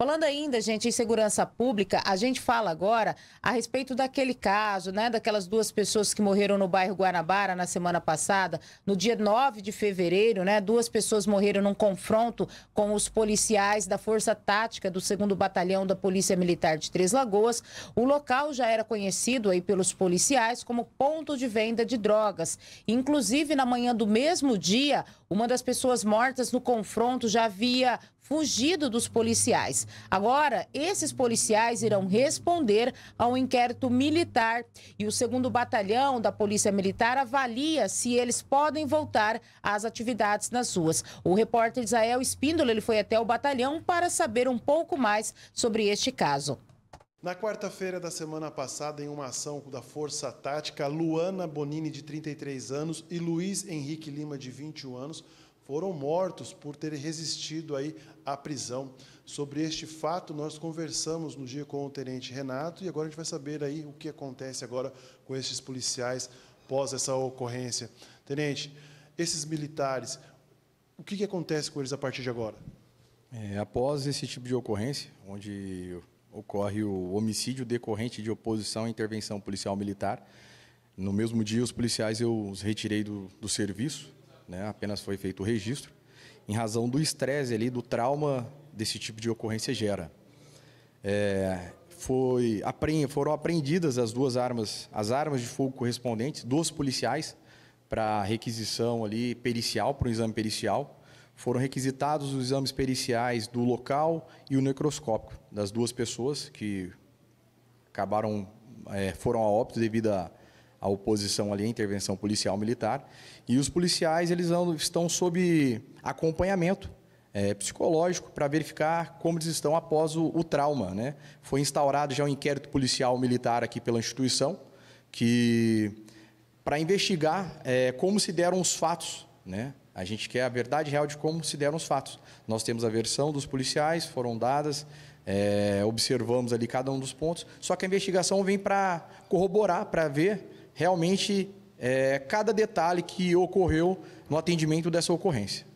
Falando ainda, gente, em segurança pública, a gente fala agora a respeito daquele caso, né, daquelas duas pessoas que morreram no bairro Guanabara na semana passada, no dia 9 de fevereiro, né, duas pessoas morreram num confronto com os policiais da Força Tática do 2 Batalhão da Polícia Militar de Três Lagoas. O local já era conhecido aí pelos policiais como ponto de venda de drogas. Inclusive, na manhã do mesmo dia, uma das pessoas mortas no confronto já havia fugido dos policiais. Agora, esses policiais irão responder a um inquérito militar e o segundo batalhão da Polícia Militar avalia se eles podem voltar às atividades nas ruas. O repórter Israel Espíndola ele foi até o batalhão para saber um pouco mais sobre este caso. Na quarta-feira da semana passada, em uma ação da Força Tática, Luana Bonini, de 33 anos, e Luiz Henrique Lima, de 21 anos, foram mortos por terem resistido aí à prisão. Sobre este fato, nós conversamos no dia com o tenente Renato e agora a gente vai saber aí o que acontece agora com esses policiais após essa ocorrência. Tenente, esses militares, o que, que acontece com eles a partir de agora? É, após esse tipo de ocorrência, onde ocorre o homicídio decorrente de oposição à intervenção policial militar, no mesmo dia os policiais eu os retirei do, do serviço né? apenas foi feito o registro, em razão do estresse ali, do trauma desse tipo de ocorrência gera. É, foi, foram apreendidas as duas armas, as armas de fogo correspondentes dos policiais para requisição ali pericial, para um exame pericial. Foram requisitados os exames periciais do local e o necroscópico das duas pessoas que acabaram é, foram a óbito devido a a oposição ali, a intervenção policial militar. E os policiais eles estão sob acompanhamento é, psicológico para verificar como eles estão após o, o trauma. Né? Foi instaurado já um inquérito policial militar aqui pela instituição, que para investigar é, como se deram os fatos. Né? A gente quer a verdade real de como se deram os fatos. Nós temos a versão dos policiais, foram dadas, é, observamos ali cada um dos pontos, só que a investigação vem para corroborar, para ver realmente é, cada detalhe que ocorreu no atendimento dessa ocorrência.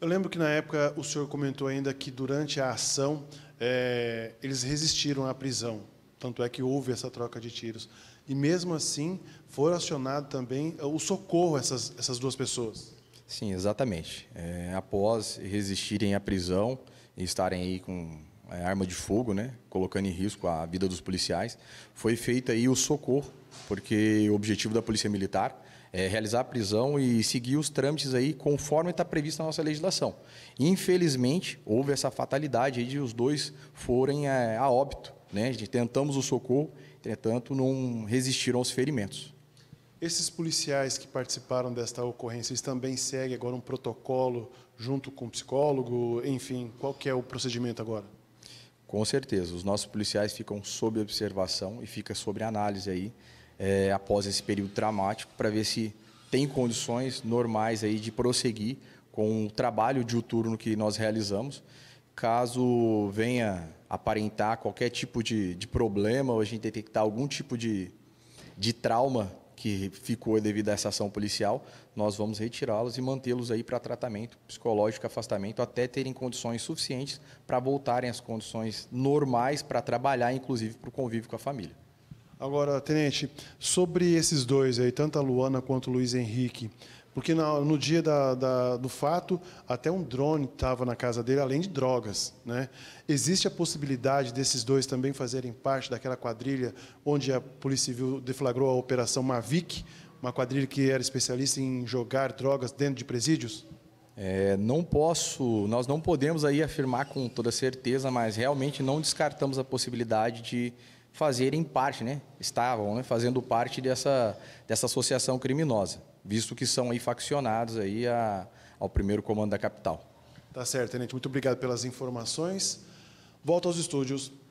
Eu lembro que na época o senhor comentou ainda que durante a ação é, eles resistiram à prisão, tanto é que houve essa troca de tiros. E mesmo assim foi acionado também o socorro a essas, essas duas pessoas. Sim, exatamente. É, após resistirem à prisão e estarem aí com é, arma de fogo, né, colocando em risco a vida dos policiais, foi feita aí o socorro, porque o objetivo da Polícia Militar é realizar a prisão e seguir os trâmites aí conforme está previsto na nossa legislação. Infelizmente, houve essa fatalidade aí de os dois forem a, é, a óbito, né? A gente tentamos o socorro, entretanto, não resistiram aos ferimentos. Esses policiais que participaram desta ocorrência, eles também seguem agora um protocolo junto com o psicólogo, enfim, qual que é o procedimento agora? Com certeza. Os nossos policiais ficam sob observação e fica sobre análise aí é, após esse período dramático para ver se tem condições normais aí de prosseguir com o trabalho de turno que nós realizamos. Caso venha aparentar qualquer tipo de, de problema ou a gente detectar algum tipo de, de trauma que ficou devido a essa ação policial, nós vamos retirá-los e mantê-los aí para tratamento psicológico, afastamento, até terem condições suficientes para voltarem às condições normais para trabalhar, inclusive para o convívio com a família. Agora, tenente, sobre esses dois aí, tanto a Luana quanto o Luiz Henrique, porque no, dia da, da, do fato, até um drone estava na casa dele, além de drogas. Né? Existe a possibilidade desses dois também fazerem parte daquela quadrilha onde a Polícia Civil deflagrou a Operação Mavic, uma quadrilha que era especialista em jogar drogas dentro de presídios? É, não posso, nós não podemos aí afirmar com toda certeza, mas realmente não descartamos a possibilidade de fazerem parte, né? Estavam né? fazendo parte dessa, dessa associação criminosa visto que são aí faccionados aí a, ao primeiro comando da capital. Tá certo, Tenente. Muito obrigado pelas informações. Volto aos estúdios.